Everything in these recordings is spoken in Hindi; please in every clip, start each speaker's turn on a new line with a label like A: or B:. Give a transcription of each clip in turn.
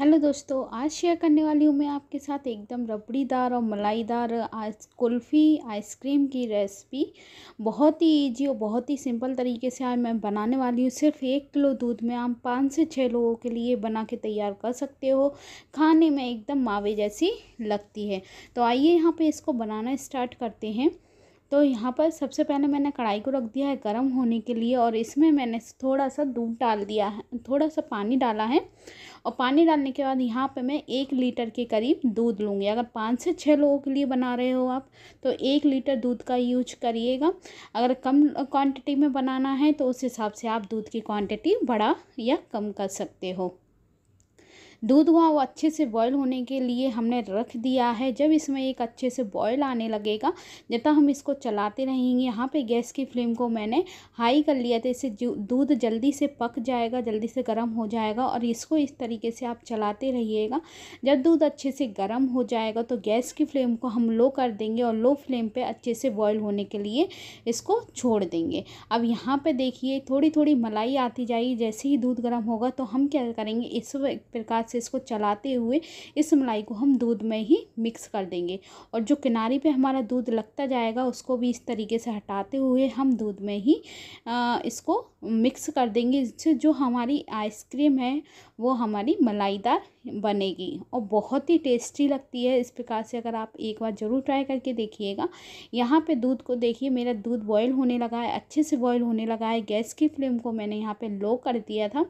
A: हेलो दोस्तों आज शेयर करने वाली हूँ मैं आपके साथ एकदम रबड़ीदार और मलाईदार आइस कुल्फ़ी आइसक्रीम की रेसिपी बहुत ही इजी और बहुत ही सिंपल तरीके से आज मैं बनाने वाली हूँ सिर्फ एक किलो दूध में आप पाँच से छः लोगों के लिए बना के तैयार कर सकते हो खाने में एकदम मावे जैसी लगती है तो आइए यहाँ पर इसको बनाना इस्टार्ट करते हैं तो यहाँ पर सबसे पहले मैंने कढ़ाई को रख दिया है गर्म होने के लिए और इसमें मैंने थोड़ा सा दूध डाल दिया है थोड़ा सा पानी डाला है और पानी डालने के बाद यहाँ पे मैं एक लीटर के करीब दूध लूँगी अगर पाँच से छः लोगों के लिए बना रहे हो आप तो एक लीटर दूध का यूज करिएगा अगर कम क्वांटिटी में बनाना है तो उस हिसाब से आप दूध की क्वांटिटी बड़ा या कम कर सकते हो दूध हुआ वो अच्छे से बॉयल होने के लिए हमने रख दिया है जब इसमें एक अच्छे से बॉयल आने लगेगा जब तक हम इसको चलाते रहेंगे यहाँ पे गैस की फ्लेम को मैंने हाई कर लिया था इससे दूध जल्दी से पक जाएगा जल्दी से गर्म हो जाएगा और इसको इस तरीके से आप चलाते रहिएगा जब दूध अच्छे से गर्म हो जाएगा तो गैस की फ्लेम को हम लो कर देंगे और लो फ्लेम पर अच्छे से बॉयल होने के लिए इसको छोड़ देंगे अब यहाँ पर देखिए थोड़ी थोड़ी मलाई आती जाएगी जैसे ही दूध गर्म होगा तो हम क्या करेंगे इस प्रकार से से इसको चलाते हुए इस मलाई को हम दूध में ही मिक्स कर देंगे और जो किनारी पे हमारा दूध लगता जाएगा उसको भी इस तरीके से हटाते हुए हम दूध में ही इसको मिक्स कर देंगे इससे जो हमारी आइसक्रीम है वो हमारी मलाईदार बनेगी और बहुत ही टेस्टी लगती है इस प्रकार से अगर आप एक बार ज़रूर ट्राई करके देखिएगा यहाँ पे दूध को देखिए मेरा दूध बॉयल होने लगा है अच्छे से बॉयल होने लगा है गैस की फ्लेम को मैंने यहाँ पे लो कर दिया था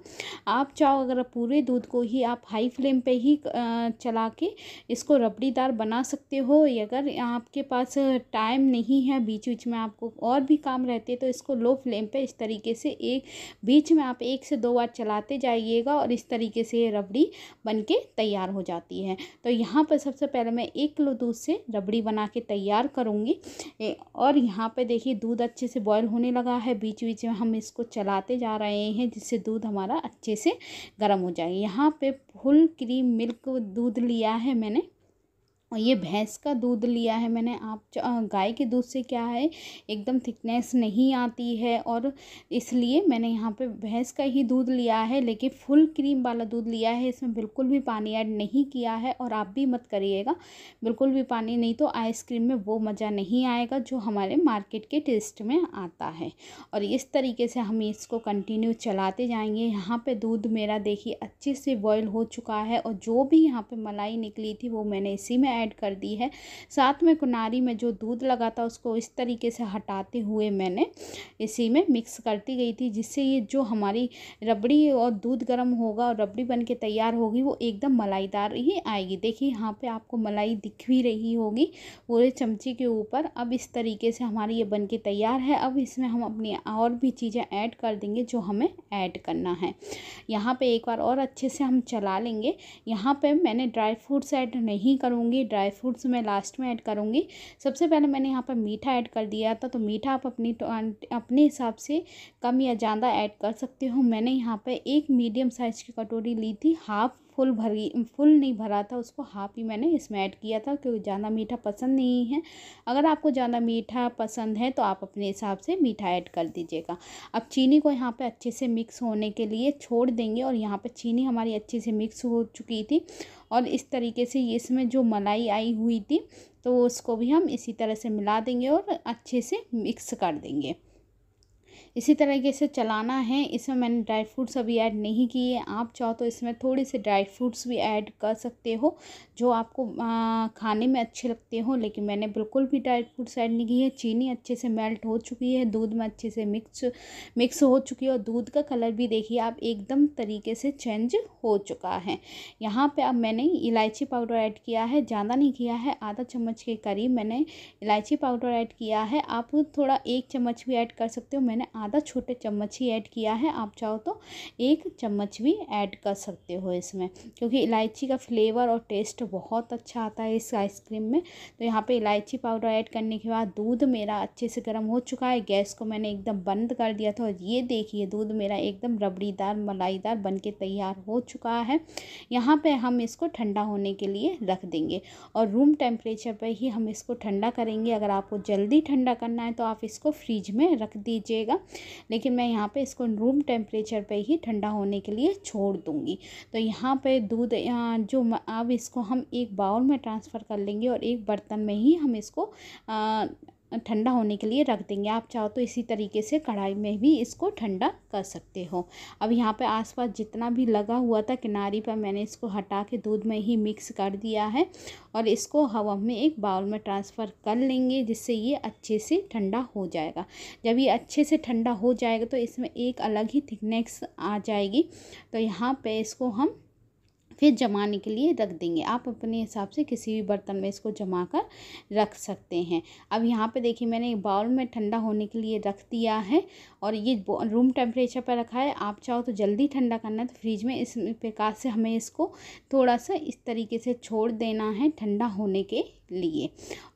A: आप चाहो अगर पूरे दूध को ही आप हाई फ्लेम पे ही चला के इसको रबड़ीदार बना सकते हो अगर आपके पास टाइम नहीं है बीच बीच में आपको और भी काम रहते तो इसको लो फ्लेम पर इस तरीके से एक बीच में आप एक से दो बार चलाते जाइएगा और इस तरीके से ये रबड़ी बन के तैयार हो जाती है तो यहाँ पर सबसे पहले मैं एक किलो दूध से रबड़ी बना के तैयार करूँगी और यहाँ पर देखिए दूध अच्छे से बॉयल होने लगा है बीच बीच में हम इसको चलाते जा रहे हैं जिससे दूध हमारा अच्छे से गर्म हो जाए यहाँ पर फुल क्रीम मिल्क दूध लिया है मैंने और ये भैंस का दूध लिया है मैंने आप गाय के दूध से क्या है एकदम थिकनेस नहीं आती है और इसलिए मैंने यहाँ पे भैंस का ही दूध लिया है लेकिन फुल क्रीम वाला दूध लिया है इसमें बिल्कुल भी पानी ऐड नहीं किया है और आप भी मत करिएगा बिल्कुल भी पानी नहीं तो आइसक्रीम में वो मज़ा नहीं आएगा जो हमारे मार्केट के टेस्ट में आता है और इस तरीके से हम इसको कंटिन्यू चलाते जाएंगे यहाँ पर दूध मेरा देखिए अच्छे से बॉयल हो चुका है और जो भी यहाँ पर मलाई निकली थी वो मैंने इसी में ऐड कर दी है साथ में कुनारी में जो दूध लगा था उसको इस तरीके से हटाते हुए मैंने इसी में मिक्स करती गई थी जिससे ये जो हमारी रबड़ी और दूध गर्म होगा और रबड़ी बन के तैयार होगी वो एकदम मलाईदार ही आएगी देखिए यहाँ पर आपको मलाई दिख भी रही होगी पूरे चमचे के ऊपर अब इस तरीके से हमारी ये बन के तैयार है अब इसमें हम अपनी और भी चीज़ें ऐड कर देंगे जो हमें ऐड करना है यहाँ पे एक बार और अच्छे से हम चला लेंगे यहाँ पे मैंने ड्राई फ्रूट्स ऐड नहीं करूँगी ड्राई फ्रूट्स मैं लास्ट में ऐड करूँगी सबसे पहले मैंने यहाँ पर मीठा ऐड कर दिया था तो मीठा आप अपनी तो अपने हिसाब से कम या ज़्यादा ऐड कर सकते हो मैंने यहाँ पर एक मीडियम साइज़ की कटोरी ली थी हाफ फुल भरी फुल नहीं भरा था उसको हाफ ही मैंने इसमें ऐड किया था क्योंकि ज़्यादा मीठा पसंद नहीं है अगर आपको ज़्यादा मीठा पसंद है तो आप अपने हिसाब से मीठा ऐड कर दीजिएगा अब चीनी को यहाँ पे अच्छे से मिक्स होने के लिए छोड़ देंगे और यहाँ पे चीनी हमारी अच्छे से मिक्स हो चुकी थी और इस तरीके से इसमें जो मलाई आई हुई थी तो उसको भी हम इसी तरह से मिला देंगे और अच्छे से मिक्स कर देंगे इसी तरीके से चलाना है इसमें मैंने ड्राई फ्रूट्स अभी ऐड नहीं किए आप चाहो तो इसमें थोड़े से ड्राई फ्रूट्स भी ऐड कर सकते हो जो आपको आ, खाने में अच्छे लगते हो लेकिन मैंने बिल्कुल भी ड्राई फ्रूट्स ऐड नहीं किए हैं चीनी अच्छे से मेल्ट हो चुकी है दूध में अच्छे से मिक्स मिक्स हो चुकी है और दूध का कलर भी देखिए आप एकदम तरीके से चेंज हो चुका है यहाँ पर अब मैंने इलायची पाउडर ऐड किया है ज़्यादा नहीं किया है आधा चम्मच के करीब मैंने इलायची पाउडर ऐड किया है आप थोड़ा एक चम्मच भी ऐड कर सकते हो मैंने आधा छोटे चम्मच ही ऐड किया है आप चाहो तो एक चम्मच भी ऐड कर सकते हो इसमें क्योंकि इलायची का फ्लेवर और टेस्ट बहुत अच्छा आता है इस आइसक्रीम में तो यहाँ पे इलायची पाउडर ऐड करने के बाद दूध मेरा अच्छे से गर्म हो चुका है गैस को मैंने एकदम बंद कर दिया था और ये देखिए दूध मेरा एकदम रबड़ीदार मलाईदार बन के तैयार हो चुका है यहाँ पर हम इसको ठंडा होने के लिए रख देंगे और रूम टेम्परेचर पर ही हम इसको ठंडा करेंगे अगर आपको जल्दी ठंडा करना है तो आप इसको फ्रिज में रख दीजिएगा लेकिन मैं यहाँ पे इसको रूम टेम्परेचर पे ही ठंडा होने के लिए छोड़ दूँगी तो यहाँ पे दूध जो अब इसको हम एक बाउल में ट्रांसफ़र कर लेंगे और एक बर्तन में ही हम इसको आ, ठंडा होने के लिए रख देंगे आप चाहो तो इसी तरीके से कढ़ाई में भी इसको ठंडा कर सकते हो अब यहाँ पे आसपास जितना भी लगा हुआ था किनारी पर मैंने इसको हटा के दूध में ही मिक्स कर दिया है और इसको हवा में एक बाउल में ट्रांसफ़र कर लेंगे जिससे ये अच्छे से ठंडा हो जाएगा जब ये अच्छे से ठंडा हो जाएगा तो इसमें एक अलग ही थिकनेस आ जाएगी तो यहाँ पे इसको हम फिर जमाने के लिए रख देंगे आप अपने हिसाब से किसी भी बर्तन में इसको जमा कर रख सकते हैं अब यहाँ पे देखिए मैंने बाउल में ठंडा होने के लिए रख दिया है और ये रूम टेम्परेचर पर रखा है आप चाहो तो जल्दी ठंडा करना है तो फ्रिज में इस प्रकार से हमें इसको थोड़ा सा इस तरीके से छोड़ देना है ठंडा होने के लिए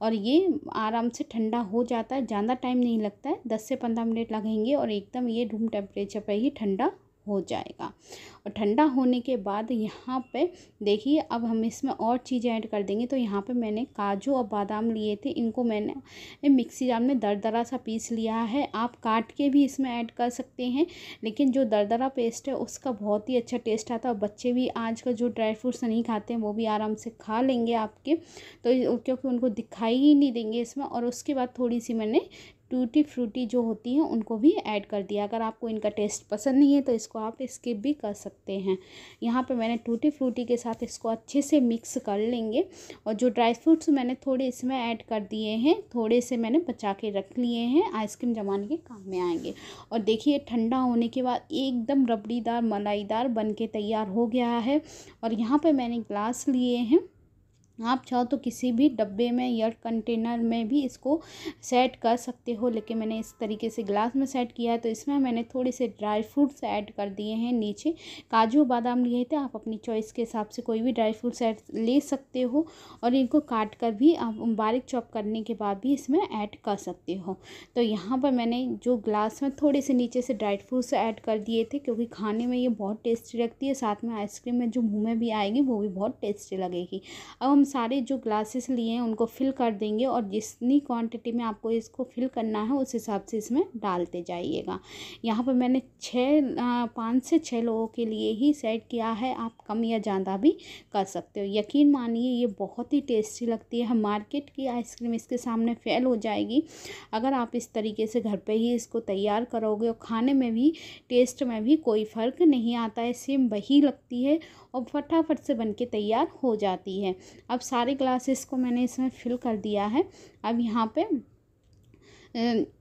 A: और ये आराम से ठंडा हो जाता है ज़्यादा टाइम नहीं लगता है दस से पंद्रह मिनट लगेंगे और एकदम ये रूम टेम्परेचर पर ही ठंडा हो जाएगा और ठंडा होने के बाद यहाँ पे देखिए अब हम इसमें और चीज़ें ऐड कर देंगे तो यहाँ पे मैंने काजू और बादाम लिए थे इनको मैंने मिक्सी जार में दरदरा सा पीस लिया है आप काट के भी इसमें ऐड कर सकते हैं लेकिन जो दरदरा पेस्ट है उसका बहुत ही अच्छा टेस्ट आता है और बच्चे भी आज का जो ड्राई फ्रूट्स नहीं खाते हैं वो भी आराम से खा लेंगे आपके तो क्योंकि उनको दिखाई ही नहीं देंगे इसमें और उसके बाद थोड़ी सी मैंने टूटी फ्रूटी जो होती हैं उनको भी ऐड कर दिया अगर आपको इनका टेस्ट पसंद नहीं है तो इसको आप स्किप भी कर सकते हैं यहाँ पे मैंने टूटी फ्रूटी के साथ इसको अच्छे से मिक्स कर लेंगे और जो ड्राई फ्रूट्स मैंने थोड़े इसमें ऐड कर दिए हैं थोड़े से मैंने बचा के रख लिए हैं आइसक्रीम जमाने के काम में आएंगे और देखिए ठंडा होने के बाद एकदम रबड़ीदार मलाईदार बन के तैयार हो गया है और यहाँ पर मैंने ग्लास लिए हैं आप चाहो तो किसी भी डब्बे में या कंटेनर में भी इसको सेट कर सकते हो लेकिन मैंने इस तरीके से ग्लास में सेट किया है तो इसमें मैंने थोड़े से ड्राई फ्रूट्स ऐड कर दिए हैं नीचे काजू बादाम लिए थे आप अपनी चॉइस के हिसाब से कोई भी ड्राई फ्रूट्स ऐड ले सकते हो और इनको काट कर भी आप बारीक चॉप करने के बाद भी इसमें ऐड कर सकते हो तो यहाँ पर मैंने जो ग्लास में थोड़े से नीचे से ड्राई फ्रूट्स ऐड कर दिए थे क्योंकि खाने में ये बहुत टेस्टी लगती है साथ में आइसक्रीम में जो मुँह में भी आएगी वो भी बहुत टेस्टी लगेगी अब हम सारे जो ग्लासेस लिए हैं उनको फिल कर देंगे और जितनी क्वांटिटी में आपको इसको फिल करना है उस हिसाब से इसमें डालते जाइएगा यहाँ पर मैंने छः पाँच से छः लोगों के लिए ही सेट किया है आप कम या ज़्यादा भी कर सकते हो यकीन मानिए ये बहुत ही टेस्टी लगती है मार्केट की आइसक्रीम इसके सामने फेल हो जाएगी अगर आप इस तरीके से घर पर ही इसको तैयार करोगे और खाने में भी टेस्ट में भी कोई फ़र्क नहीं आता है सेम वही लगती है और फटाफट से बन तैयार हो जाती है अब अब सारे ग्लासेस को मैंने इसमें फिल कर दिया है अब यहाँ पे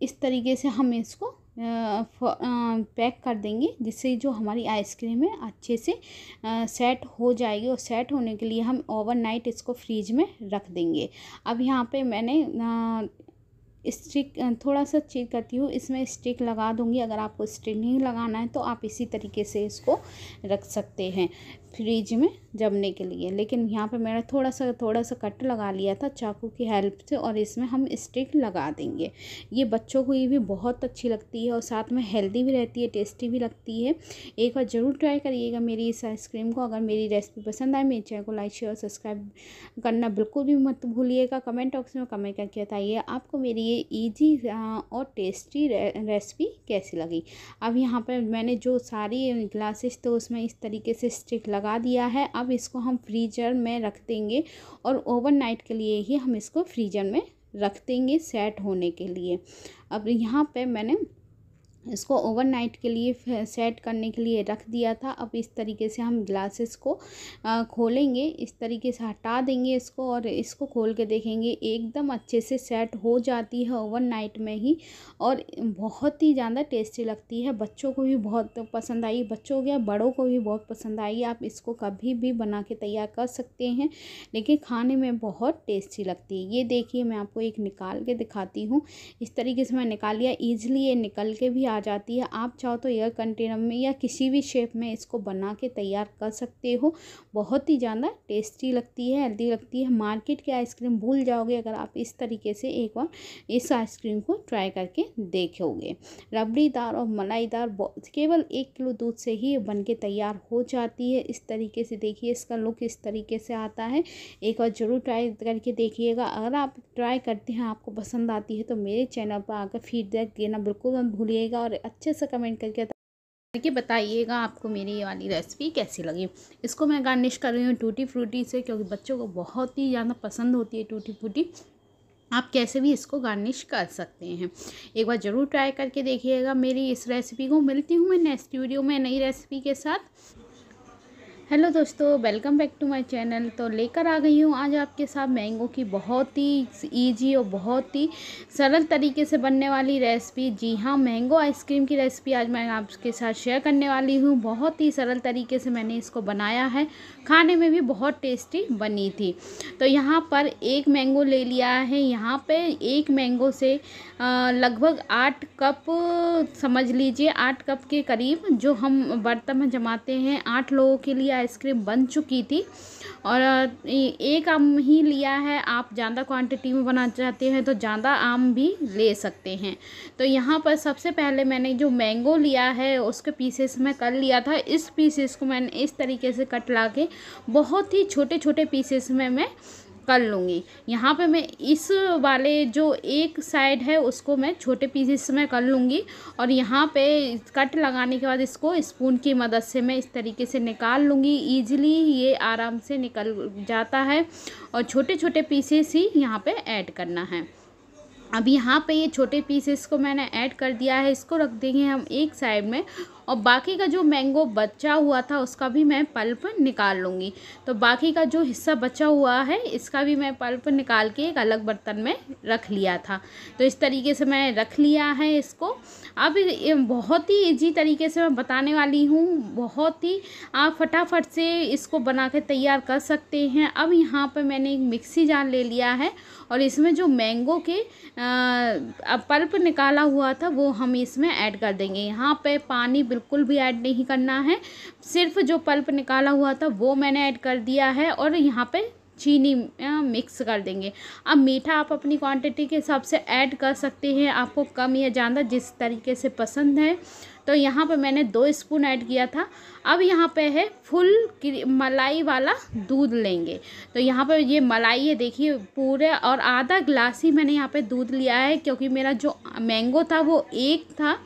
A: इस तरीके से हम इसको पैक कर देंगे जिससे जो हमारी आइसक्रीम है अच्छे से सेट हो जाएगी और सेट होने के लिए हम ओवरनाइट इसको फ्रीज में रख देंगे अब यहाँ पे मैंने स्टिक थोड़ा सा चेक करती हूँ इसमें स्टिक लगा दूँगी अगर आपको स्टिक नहीं लगाना है तो आप इसी तरीके से इसको रख सकते हैं फ्रिज में जमने के लिए लेकिन यहाँ पे मैंने थोड़ा सा थोड़ा सा कट लगा लिया था चाकू की हेल्प से और इसमें हम स्टिक लगा देंगे ये बच्चों को ये भी बहुत अच्छी लगती है और साथ में हेल्दी भी रहती है टेस्टी भी लगती है एक बार ज़रूर ट्राई करिएगा मेरी इस आइसक्रीम को अगर मेरी रेसिपी पसंद आए मेरे चैनल को लाइक शेयर और सब्सक्राइब करना बिल्कुल भी मत भूलिएगा कमेंट बॉक्स में कमेंट करके बताइए आपको मेरी ये इजी हाँ, और टेस्टी रे, रेसिपी कैसी लगी अब यहाँ पर मैंने जो सारी ग्लासेस तो उसमें इस तरीके से स्टिक लगा दिया है अब इसको हम फ्रीजर में रख देंगे और ओवरनाइट के लिए ही हम इसको फ्रीजर में रख देंगे सेट होने के लिए अब यहाँ पे मैंने इसको ओवरनाइट के लिए सेट करने के लिए रख दिया था अब इस तरीके से हम ग्लासेस को खोलेंगे इस तरीके से हटा देंगे इसको और इसको खोल के देखेंगे एकदम अच्छे से सेट हो जाती है ओवरनाइट में ही और बहुत ही ज़्यादा टेस्टी लगती है बच्चों को भी बहुत पसंद आई बच्चों के बड़ों को भी बहुत पसंद आई आप इसको कभी भी बना के तैयार कर सकते हैं लेकिन खाने में बहुत टेस्टी लगती है ये देखिए मैं आपको एक निकाल के दिखाती हूँ इस तरीके से मैं निकाल लिया ईजिली ये निकल के भी आ आ जाती है आप चाहो तो एयर कंटेनर में या किसी भी शेप में इसको बना के तैयार कर सकते हो बहुत ही ज़्यादा टेस्टी लगती है हेल्दी लगती है मार्केट की आइसक्रीम भूल जाओगे अगर आप इस तरीके से एक बार इस आइसक्रीम को ट्राई करके देखोगे रबड़ीदार और मलाईदार केवल एक किलो दूध से ही बन के तैयार हो जाती है इस तरीके से देखिए इसका लुक इस तरीके से आता है एक बार ज़रूर ट्राई करके देखिएगा अगर आप ट्राई करते हैं आपको पसंद आती है तो मेरे चैनल पर आकर फीडबैक देना बिल्कुल मत भूलिएगा कीजिएगा और अच्छे से कमेंट करके करके बताइएगा आपको मेरी ये वाली रेसिपी कैसी लगी इसको मैं गार्निश कर रही हूँ टूटी फ्रूटी से क्योंकि बच्चों को बहुत ही ज़्यादा पसंद होती है टूटी फ्रूटी आप कैसे भी इसको गार्निश कर सकते हैं एक बार ज़रूर ट्राई करके देखिएगा मेरी इस रेसिपी को मिलती हूँ मैं नेक्स्ट वीडियो में नई रेसिपी के साथ हेलो दोस्तों welcome back to my channel तो लेकर आ गई हूँ आज आपके साथ मैंगो की बहुत ही इजी और बहुत ही सरल तरीके से बनने वाली रेसिपी जी हाँ मैंगो आइसक्रीम की रेसिपी आज मैं आपके साथ शेयर करने वाली हूँ बहुत ही सरल तरीके से मैंने इसको बनाया है खाने में भी बहुत टेस्टी बनी थी तो यहाँ पर एक मैंगो ले लिया है यहाँ पर एक मैंगो से लगभग आठ कप समझ लीजिए आठ कप के करीब जो हम बर्तन में जमाते हैं आठ लोगों के लिए आइसक्रीम बन चुकी थी और एक आम ही लिया है आप ज़्यादा क्वांटिटी में बना चाहते हैं तो ज़्यादा आम भी ले सकते हैं तो यहाँ पर सबसे पहले मैंने जो मैंगो लिया है उसके पीसेस मैं कर लिया था इस पीसेस को मैंने इस तरीके से कट ला के बहुत ही छोटे छोटे पीसेस में मैं कर लूँगी यहाँ पे मैं इस वाले जो एक साइड है उसको मैं छोटे पीसेस में कर लूँगी और यहाँ पे कट लगाने के बाद इसको स्पून की मदद से मैं इस तरीके से निकाल लूँगी ईजिली ये आराम से निकल जाता है और छोटे छोटे पीसेस ही यहाँ पे ऐड करना है अब यहाँ पे ये छोटे पीसेस को मैंने ऐड कर दिया है इसको रख देंगे हम एक साइड में और बाकी का जो मैंगो बचा हुआ था उसका भी मैं पल्प निकाल लूँगी तो बाकी का जो हिस्सा बचा हुआ है इसका भी मैं पल्प निकाल के एक अलग बर्तन में रख लिया था तो इस तरीके से मैं रख लिया है इसको अब बहुत ही ईजी तरीके से मैं बताने वाली हूँ बहुत ही आप फटाफट से इसको बना के तैयार कर सकते हैं अब यहाँ पर मैंने एक मिक्सी जार ले लिया है और इसमें जो मैंगो के पल्प निकाला हुआ था वो हम इसमें ऐड कर देंगे यहाँ पे पानी बिल्कुल भी ऐड नहीं करना है सिर्फ जो पल्प निकाला हुआ था वो मैंने ऐड कर दिया है और यहाँ पे चीनी मिक्स कर देंगे अब मीठा आप अपनी क्वांटिटी के हिसाब से ऐड कर सकते हैं आपको कम या ज़्यादा जिस तरीके से पसंद है तो यहाँ पे मैंने दो स्पून ऐड किया था अब यहाँ पे है फुल मलाई वाला दूध लेंगे तो यहाँ पे ये मलाई है देखिए पूरे और आधा ग्लास ही मैंने यहाँ पे दूध लिया है क्योंकि मेरा जो मैंगो था वो एक था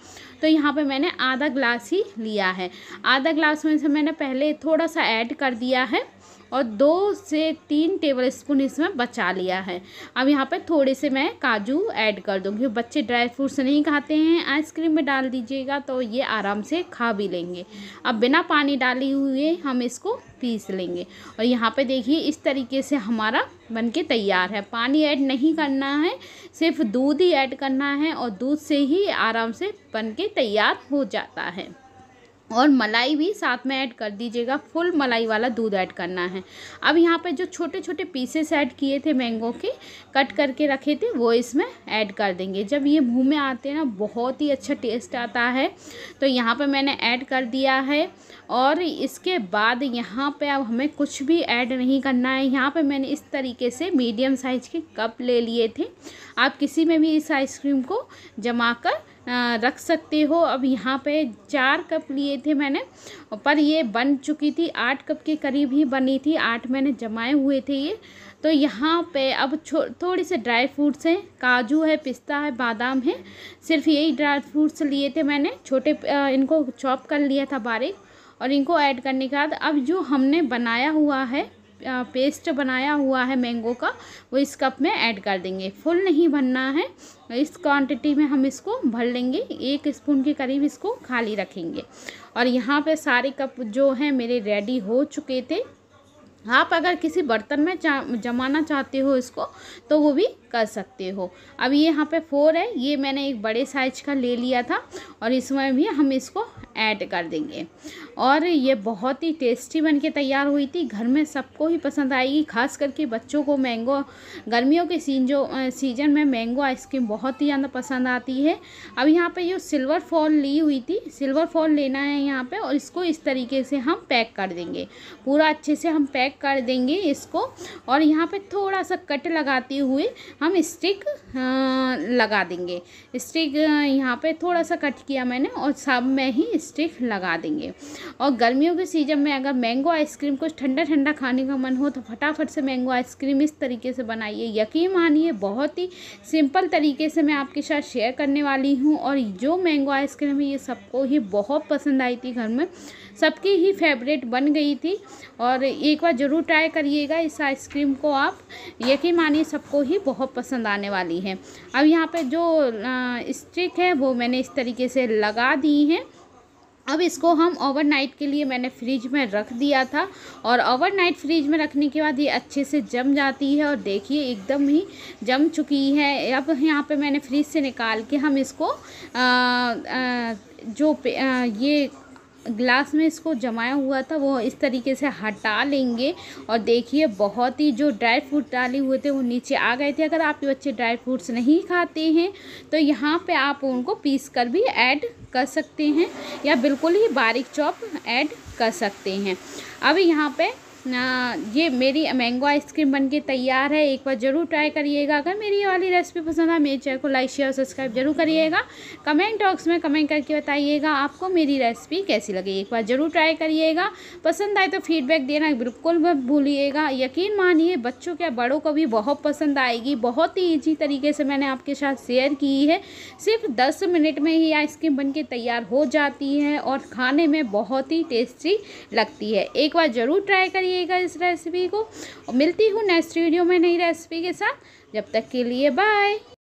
A: तो यहाँ पे मैंने आधा ग्लास ही लिया है आधा ग्लास में से मैंने पहले थोड़ा सा ऐड कर दिया है और दो से तीन टेबल स्पून इसमें बचा लिया है अब यहाँ पर थोड़े से मैं काजू ऐड कर दूँगी बच्चे ड्राई फ्रूट्स नहीं खाते हैं आइसक्रीम में डाल दीजिएगा तो ये आराम से खा भी लेंगे अब बिना पानी डाले हुए हम इसको पीस लेंगे और यहाँ पे देखिए इस तरीके से हमारा बनके तैयार है पानी ऐड नहीं करना है सिर्फ दूध ही ऐड करना है और दूध से ही आराम से बनके तैयार हो जाता है और मलाई भी साथ में ऐड कर दीजिएगा फुल मलाई वाला दूध ऐड करना है अब यहाँ पे जो छोटे छोटे पीसेस ऐड किए थे मैंगो के कट करके रखे थे वो इसमें ऐड कर देंगे जब ये मुँह में आते हैं ना बहुत ही अच्छा टेस्ट आता है तो यहाँ पे मैंने ऐड कर दिया है और इसके बाद यहाँ पे अब हमें कुछ भी ऐड नहीं करना है यहाँ पर मैंने इस तरीके से मीडियम साइज़ के कप ले लिए थे आप किसी में भी इस आइसक्रीम को जमा कर रख सकते हो अब यहाँ पे चार कप लिए थे मैंने पर ये बन चुकी थी आठ कप के करीब ही बनी थी आठ मैंने जमाए हुए थे ये तो यहाँ पे अब थोड़े से ड्राई फ्रूट्स हैं काजू है पिस्ता है बादाम है सिर्फ यही ड्राई फ्रूट्स लिए थे मैंने छोटे इनको चॉप कर लिया था बारीक और इनको ऐड करने के बाद अब जो हमने बनाया हुआ है पेस्ट बनाया हुआ है मैंगो का वो इस कप में ऐड कर देंगे फुल नहीं भरना है इस क्वांटिटी में हम इसको भर लेंगे एक स्पून के करीब इसको खाली रखेंगे और यहाँ पे सारे कप जो हैं मेरे रेडी हो चुके थे आप अगर किसी बर्तन में जमाना चाहते हो इसको तो वो भी कर सकते हो अब ये यहाँ पे फोर है ये मैंने एक बड़े साइज का ले लिया था और इसमें भी हम इसको ऐड कर देंगे और ये बहुत ही टेस्टी बन के तैयार हुई थी घर में सबको ही पसंद आएगी खास करके बच्चों को मैंगो गर्मियों के सीन जो सीजन में मैंगो आइसक्रीम बहुत ही ज़्यादा पसंद आती है अब यहाँ पे ये सिल्वर फॉल ली हुई थी सिल्वर फॉल लेना है यहाँ पे और इसको इस तरीके से हम पैक कर देंगे पूरा अच्छे से हम पैक कर देंगे इसको और यहाँ पर थोड़ा सा कट लगाते हुए हम स्टिक लगा देंगे स्टिक यहाँ पर थोड़ा सा कट किया मैंने और सब में ही स्टिक लगा देंगे और गर्मियों के सीजन में अगर मैंगो आइसक्रीम कुछ ठंडा ठंडा खाने का मन हो तो फटाफट से मैंगो आइसक्रीम इस तरीके से बनाइए यकीन मानिए बहुत ही सिंपल तरीके से मैं आपके साथ शेयर करने वाली हूँ और जो मैंगो आइसक्रीम है ये सबको ही बहुत पसंद आई थी घर में सबकी ही फेवरेट बन गई थी और एक बार ज़रूर ट्राई करिएगा इस आइसक्रीम को आप यकीन मानिए सबको ही बहुत पसंद आने वाली है अब यहाँ पे जो स्टिक है वो मैंने इस तरीके से लगा दी हैं अब इसको हम ओवरनाइट के लिए मैंने फ्रिज में रख दिया था और ओवरनाइट फ्रिज में रखने के बाद ये अच्छे से जम जाती है और देखिए एकदम ही जम चुकी है अब यहाँ पे मैंने फ्रिज से निकाल के हम इसको आ, आ, जो पे, आ, ये ग्लास में इसको जमाया हुआ था वो इस तरीके से हटा लेंगे और देखिए बहुत ही जो ड्राई फ्रूट डाले हुए थे वो नीचे आ गए थे अगर आपके बच्चे ड्राई फ्रूट्स नहीं खाते हैं तो यहाँ पे आप उनको पीस कर भी ऐड कर सकते हैं या बिल्कुल ही बारीक चॉप ऐड कर सकते हैं अब यहाँ पे ये मेरी मैंगो आइसक्रीम बनके तैयार है एक बार ज़रूर ट्राई करिएगा अगर मेरी ये वाली रेसिपी पसंद आए मेरे चैनल को लाइक शेयर और सब्सक्राइब जरूर करिएगा कमेंट बॉक्स में कमेंट करके बताइएगा आपको मेरी रेसिपी कैसी लगी एक बार ज़रूर ट्राई करिएगा पसंद आए तो फीडबैक देना बिल्कुल मत भूलिएगा यकीन मानिए बच्चों के बड़ों को भी बहुत पसंद आएगी बहुत ही ईजी तरीके से मैंने आपके साथ शेयर की है सिर्फ दस मिनट में ही आइसक्रीम बन तैयार हो जाती है और खाने में बहुत ही टेस्टी लगती है एक बार ज़रूर ट्राई करिए करिएगा इस रेसिपी को और मिलती हूँ नेक्स्ट वीडियो में नई रेसिपी के साथ जब तक के लिए बाय